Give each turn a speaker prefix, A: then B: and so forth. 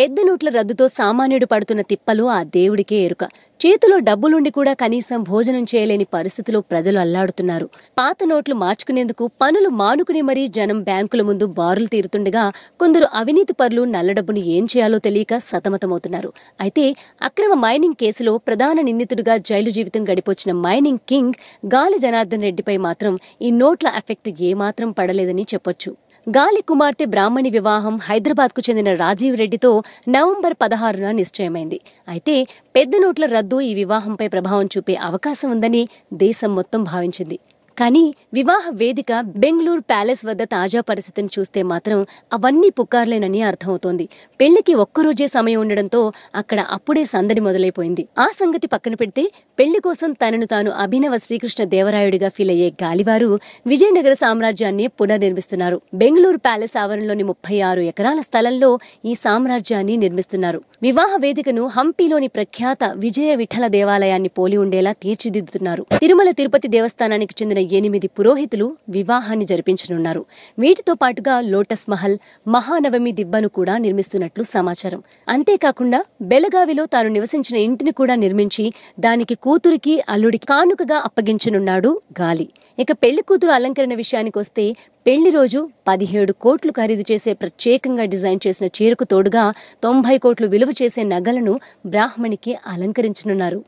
A: పెద్ద నోట్ల రద్దుతో సామాన్యుడు పడుతున్న తిప్పలు ఆ దేవుడికే ఎరుక చేతిలో డబ్బులుండి కూడా కనీసం భోజనం చేయలేని పరిస్థితిలో ప్రజలు అల్లాడుతున్నారు పాత నోట్లు మార్చుకునేందుకు పనులు మానుకునే మరీ జనం బ్యాంకుల ముందు బారులు తీరుతుండగా కొందరు అవినీతి పరులు నల్లడబ్బును ఏం చేయాలో తెలియక సతమతమవుతున్నారు అయితే అక్రమ మైనింగ్ కేసులో ప్రధాన నిందితుడిగా జైలు జీవితం గడిపొచ్చిన మైనింగ్ కింగ్ గాలి జనార్దన్ రెడ్డిపై మాత్రం ఈ నోట్ల ఎఫెక్ట్ ఏమాత్రం పడలేదని చెప్పొచ్చు గాలి కుమార్తె బ్రాహ్మణి వివాహం హైదరాబాద్కు చెందిన రాజీవ్ రెడ్డితో నవంబర్ పదహారున నిశ్చయమైంది అయితే పెద్ద నోట్ల రద్దు ఈ వివాహంపై ప్రభావం చూపే అవకాశం ఉందని దేశం మొత్తం భావించింది కానీ వివాహ వేదిక బెంగళూరు ప్యాలెస్ వద్ద తాజా పరిస్థితిని చూస్తే మాత్రం అవన్నీ పుకార్లేనని అర్థమవుతోంది పెళ్లికి ఒక్కరోజే సమయం ఉండడంతో అక్కడ అప్పుడే సందడి మొదలైపోయింది ఆ సంగతి పక్కన పెడితే పెళ్లి కోసం తనను తాను అభినవ శ్రీకృష్ణ దేవరాయుడిగా ఫీల్ అయ్యే గాలివారు విజయనగర సామ్రాజ్యాన్ని పునర్నిర్మిస్తున్నారు బెంగళూరు ప్యాలెస్ ఆవరణలోని ముప్పై ఆరు ఎకరాల స్థలంలో ఈ సామ్రాజ్యాన్ని నిర్మిస్తున్నారు వివాహ వేదికను హంపీలోని ప్రఖ్యాత విజయ విఠల దేవాలయాన్ని పోలి ఉండేలా తీర్చిదిద్దుతున్నారు తిరుమల తిరుపతి దేవస్థానానికి చెందిన ఎనిమిది పురోహితులు వివాహాన్ని జరిపించనున్నారు వీటితో పాటుగా లోటస్ మహల్ మహానవమి దిబ్బను కూడా నిర్మిస్తున్నట్లు సమాచారం అంతేకాకుండా బెలగావిలో తాను నివసించిన ఇంటిని కూడా నిర్మించి దానికి కూతురికి అల్లుడికి కానుకగా అప్పగించనున్నాడు గాలి ఇక పెళ్లి కూతురు అలంకరణ వస్తే పెళ్లి రోజు పదిహేడు కోట్లు ఖరీదు చేసే ప్రత్యేకంగా డిజైన్ చేసిన చీరకు తోడుగా తొంభై కోట్లు విలువ చేసే నగలను బ్రాహ్మణికి అలంకరించనున్నారు